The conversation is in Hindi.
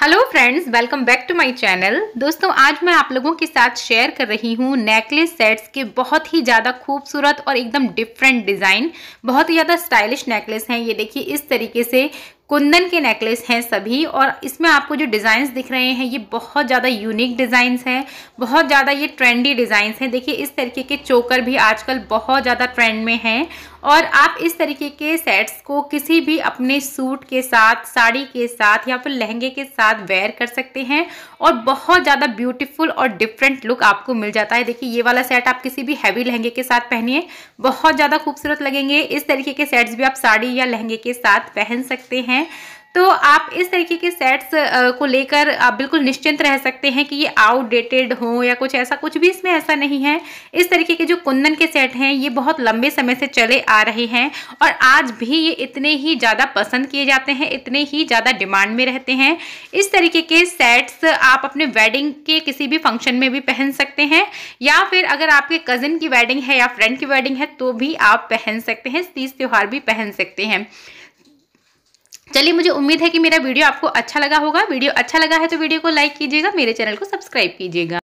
hello friends welcome back to my channel दोस्तों आज मैं आप लोगों के साथ शेयर कर रही हूँ नेकलेस सेट्स के बहुत ही ज़्यादा खूबसूरत और एकदम डिफरेंट डिज़ाइन बहुत ही ज़्यादा स्टाइलिश नेकलेस हैं ये देखिए इस तरीके से कुंदन के नेकलेस हैं सभी और इसमें आपको जो डिज़ाइंस दिख रहे हैं ये बहुत ज़्यादा यूनिक डिज़ाइंस हैं बहुत ज़्यादा ये ट्रेंडी डिज़ाइंस हैं देखिए इस तरीके के चोकर भी आजकल बहुत ज़्यादा ट्रेंड में हैं और आप इस तरीके के सेट्स को किसी भी अपने सूट के साथ साड़ी के साथ या फिर लहंगे के साथ वेयर कर सकते हैं और बहुत ज़्यादा ब्यूटीफुल और डिफरेंट लुक आपको मिल जाता है देखिए ये वाला सेट आप किसी भी हैवी लहंगे के साथ पहनिए बहुत ज़्यादा खूबसूरत लगेंगे इस तरीके के सेट्स भी आप साड़ी या लहंगे के साथ पहन सकते हैं हैं तो आप इस तरीके के सेट्स को लेकर आप बिल्कुल निश्चिंत रह सकते हैं कि ये आउटडेटेड हो या कुछ ऐसा कुछ भी इसमें ऐसा नहीं है इस तरीके के जो कुंदन के सेट हैं ये बहुत लंबे समय से चले आ रहे हैं और आज भी ये इतने ही ज़्यादा पसंद किए जाते हैं इतने ही ज़्यादा डिमांड में रहते हैं इस तरीके के सेट्स आप अपने वेडिंग के किसी भी फंक्शन में भी पहन सकते हैं या फिर अगर आपके कज़न की वेडिंग है या फ्रेंड की वेडिंग है तो भी आप पहन सकते हैं तीज त्यौहार भी पहन सकते हैं चलिए मुझे उम्मीद है कि मेरा वीडियो आपको अच्छा लगा होगा वीडियो अच्छा लगा है तो वीडियो को लाइक कीजिएगा मेरे चैनल को सब्सक्राइब कीजिएगा